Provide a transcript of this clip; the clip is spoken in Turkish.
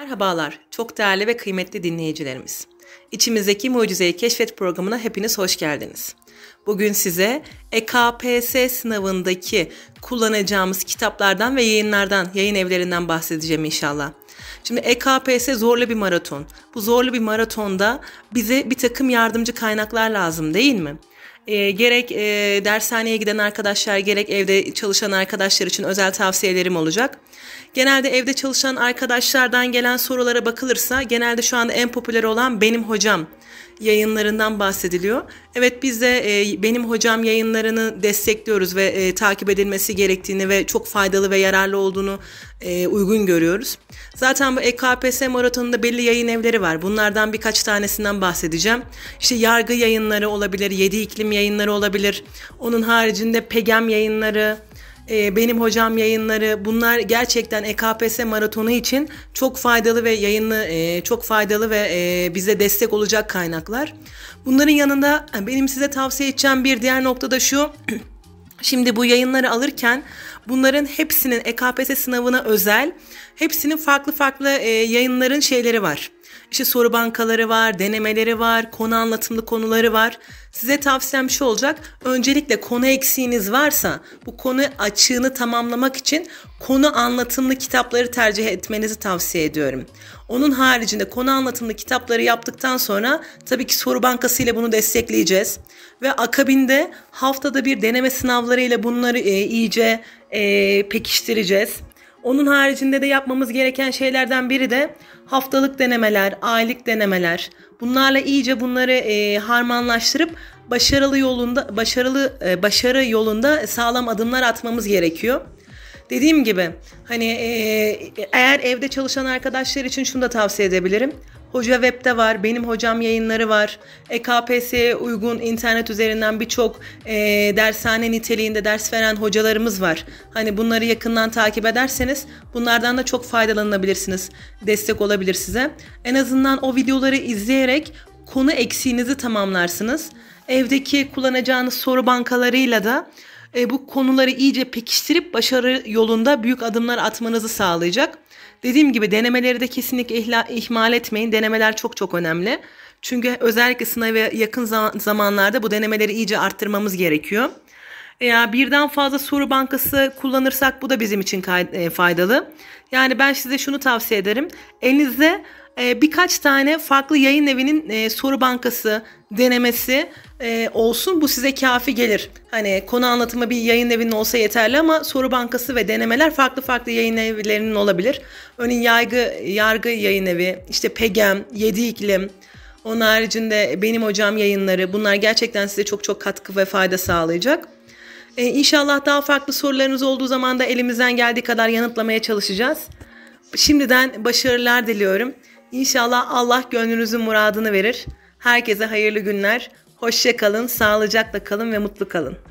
Merhabalar, çok değerli ve kıymetli dinleyicilerimiz. İçimizdeki Mucizeyi Keşfet programına hepiniz hoş geldiniz. Bugün size EKPS sınavındaki kullanacağımız kitaplardan ve yayınlardan, yayın evlerinden bahsedeceğim inşallah. Şimdi EKPS zorlu bir maraton. Bu zorlu bir maratonda bize bir takım yardımcı kaynaklar lazım değil mi? E, gerek e, dershaneye giden arkadaşlar gerek evde çalışan arkadaşlar için özel tavsiyelerim olacak. Genelde evde çalışan arkadaşlardan gelen sorulara bakılırsa genelde şu anda en popüler olan benim hocam yayınlarından bahsediliyor. Evet biz de e, benim hocam yayınlarını destekliyoruz ve e, takip edilmesi gerektiğini ve çok faydalı ve yararlı olduğunu e, uygun görüyoruz. Zaten bu EKPS maratonunda belli yayın evleri var. Bunlardan birkaç tanesinden bahsedeceğim. İşte yargı yayınları olabilir, yedi iklim yayınları olabilir. Onun haricinde Pegem yayınları, ee, benim hocam yayınları bunlar gerçekten EKPS maratonu için çok faydalı ve yayınlı e, çok faydalı ve e, bize destek olacak kaynaklar. Bunların yanında benim size tavsiye edeceğim bir diğer nokta da şu. Şimdi bu yayınları alırken bunların hepsinin EKPS sınavına özel Hepsinin farklı farklı e, yayınların şeyleri var. İşte soru bankaları var, denemeleri var, konu anlatımlı konuları var. Size tavsiyem şu olacak. Öncelikle konu eksiğiniz varsa bu konu açığını tamamlamak için konu anlatımlı kitapları tercih etmenizi tavsiye ediyorum. Onun haricinde konu anlatımlı kitapları yaptıktan sonra tabii ki soru bankası ile bunu destekleyeceğiz. Ve akabinde haftada bir deneme sınavları ile bunları e, iyice e, pekiştireceğiz. Onun haricinde de yapmamız gereken şeylerden biri de haftalık denemeler, aylık denemeler. Bunlarla iyice bunları e, harmanlaştırıp başarılı yolunda başarılı e, başarı yolunda sağlam adımlar atmamız gerekiyor. Dediğim gibi hani e, eğer evde çalışan arkadaşlar için şunu da tavsiye edebilirim. Hoca Web'de var, Benim Hocam yayınları var. EKPS'ye uygun internet üzerinden birçok e, dershane niteliğinde ders veren hocalarımız var. Hani bunları yakından takip ederseniz bunlardan da çok faydalanabilirsiniz. Destek olabilir size. En azından o videoları izleyerek konu eksiğinizi tamamlarsınız. Evdeki kullanacağınız soru bankalarıyla da e, bu konuları iyice pekiştirip başarı yolunda büyük adımlar atmanızı sağlayacak. Dediğim gibi denemeleri de kesinlikle ihla, ihmal etmeyin. Denemeler çok çok önemli. Çünkü özellikle sınava yakın zamanlarda bu denemeleri iyice arttırmamız gerekiyor. E, ya birden fazla soru bankası kullanırsak bu da bizim için e, faydalı. Yani ben size şunu tavsiye ederim. Elinizde e, birkaç tane farklı yayın evinin soru bankası denemesi e, olsun bu size kafi gelir. Hani konu anlatımı bir yayın evinin olsa yeterli ama soru bankası ve denemeler farklı farklı yayın evlerinin olabilir. Örneğin yaygı, yargı yayın evi, işte PEGEM, Yedi İklim, onun haricinde benim hocam yayınları bunlar gerçekten size çok çok katkı ve fayda sağlayacak. Ee, inşallah daha farklı sorularınız olduğu zaman da elimizden geldiği kadar yanıtlamaya çalışacağız. Şimdiden başarılar diliyorum. İnşallah Allah gönlünüzün muradını verir. Herkese hayırlı günler. Hoşçakalın, sağlıcakla kalın ve mutlu kalın.